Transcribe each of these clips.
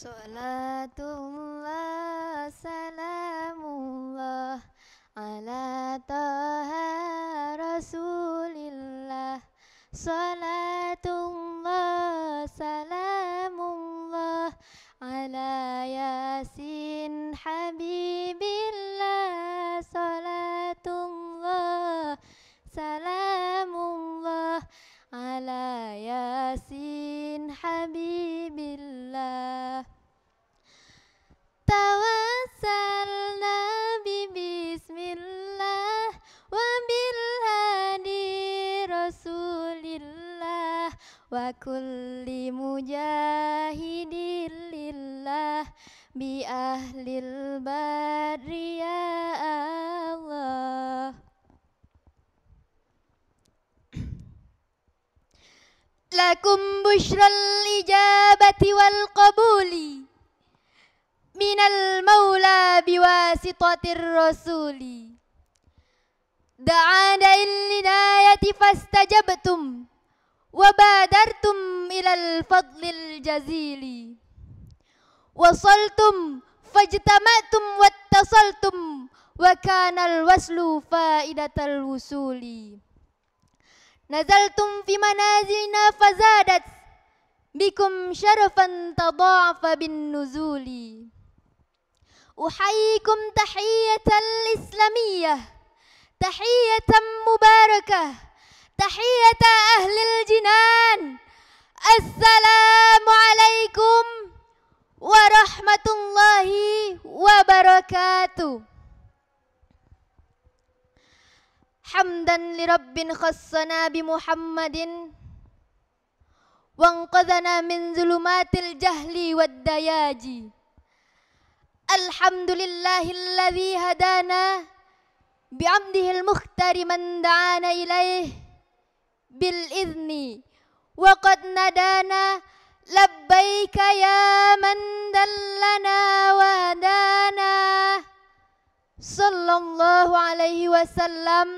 Salatullah salamullah ala taha rasulillah Salat wa kulli mujahidin lillah bi ahlil badri ya Allah lakum bushral ijabati wal qabuli minal maula biwasitatir rasuli da'ana lil nayati fastajabtum وبادرتم إلى الفضل الجزيل وصلتم فاجتمعتم واتصلتم وكان الوصل فائدة الوصول نزلتم في منازلنا فزادت بكم شرفا تضاعف بالنزول أحييكم تحية الإسلامية تحية مباركة تحية أهل الجنان السلام عليكم ورحمة الله وبركاته حمدا لرب خصنا بمحمد وانقذنا من ظلمات الجهل والدياج الحمد لله الذي هدانا بعمده المختار من دعانا إليه بالإذن وقد ندانا لبيك يا من دلنا ودانا صلى الله عليه وسلم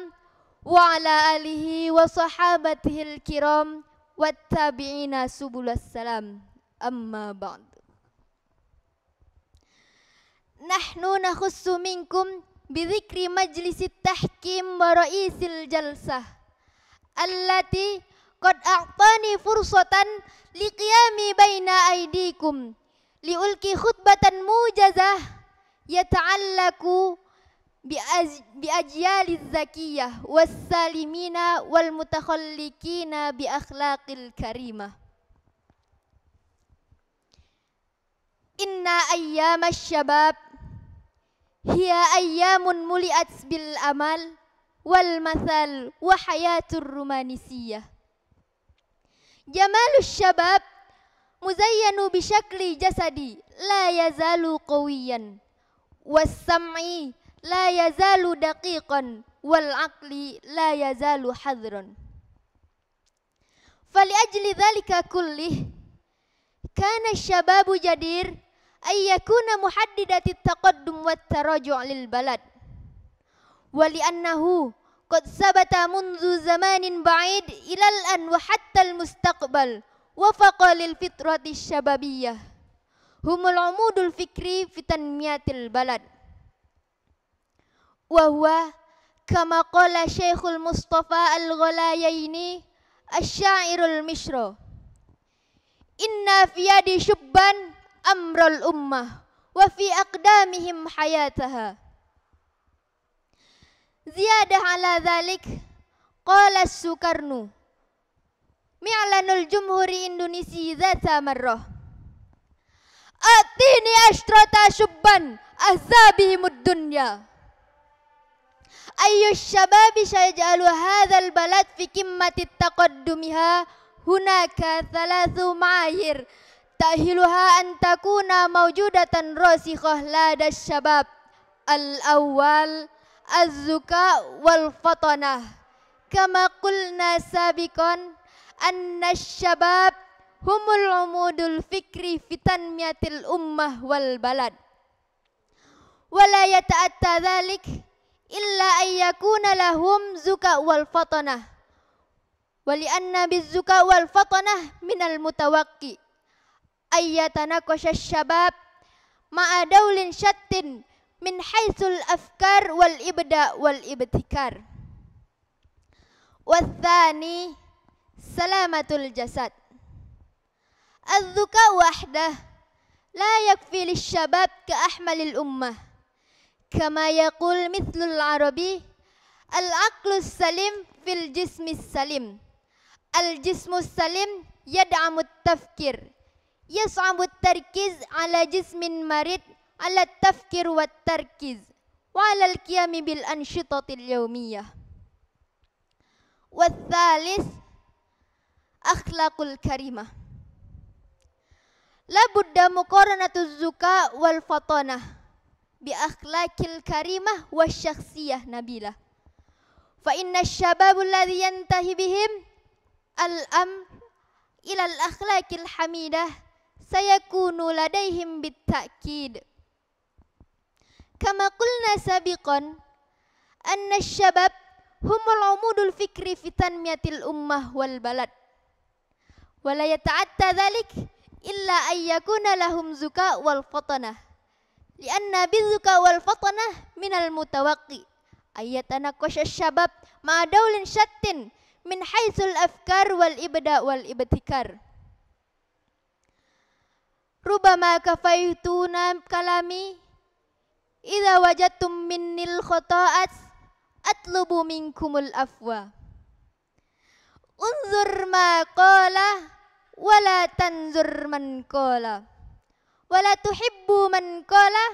وعلى آله وصحابته الكرام والتابعين سبل السلام أما بعد نحن نخص منكم بذكر مجلس التحكيم ورئيس الجلسة allati qad a'tani fursatan liqiyami baina aidikum liulki khutbatan mujazah yata'allaku biajyali zakiyah wassalimina wal mutakhallikina bi akhlaqil karimah inna ayyamash syabab hiya ayyamun muliat bil amal والمثل وحياة الرومانسية جمال الشباب مزين بشكل جسدي لا يزال قويا والسمع لا يزال دقيقا والعقل لا يزال حذرا فلأجل ذلك كله كان الشباب جدير أن يكون محددة التقدم والتراجع للبلد ولأنه قد ثبت منذ زمان بعيد إلى الآن وحتى المستقبل وفق للفطرة الشبابية هم العمود الفكري في تنمية البلد وهو كما قال شيخ المصطفى الغلاييني الشاعر المشرو إن في يد شبا أمر الأمة وفي أقدامهم حياتها ziyadah ala dhalik qala sukarnu mi'lanul jumhuri indonesi zata marrah atini ashrata syubban ahzabihimud dunya ayyus syababi syajalu hadzal balad fi kimmati taqaddumiha hunaka thalathu ma'ahir tahiluha antakuna takuna mawjudatan rasikhah ladas syabab al-awwal az-zuka wal fatanah kama qulna sabiqan anna humul umudul fikri fitan miatil ummah wal balad wala yata'atta dhalik illa ayyakuna lahum zuka wal fatanah wali anna bizzuka wal fatanah minal mutawakki ayyatanakosha syabab ma'a daulin syattin من حيث الأفكار والإبداع والابتكار والثاني سلامة الجسد الذكاء وحده لا يكفي للشباب كأحمل الأمة كما يقول مثل العربي العقل السليم في الجسم السليم الجسم السليم يدعم التفكير يصعب التركيز على جسم مريض ala tafkir wa tarkiz wa ala al-qiyami bil anshitatil yawmiyah wa thalith akhlakul karima. la buddha muqaranatuz zuka wal fatona bi akhlakil karima wa syakhsiyah nabilah fa inna syababul ladhi yantahi al-am ilal akhlakil akhlaqil hamidah sayakunu ladaihim bit ta'kid كما قلنا سابقا أن الشباب هم العمود الفكري في تنمية الأمة والبلد ولا يتعدى ذلك إلا أن يكون لهم زكاء والفطنة لأن بالزكاء والفطنة من المتوقع أن يتناقش الشباب مع دول شت من حيث الأفكار والإبداع والابتكار ربما كفيتونا كلامي Idza wajadtum minnil khota'at atlubu minkumul afwa. Unzur ma kola, wala tanzur man kola, Wala tuhibbu man kola,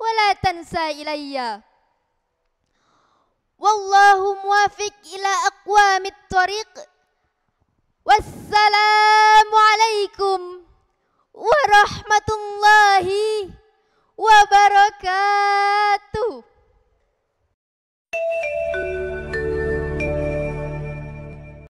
wala tansa ilayya. Wallahu muwafiq ila aqwamit tariq. Wassalam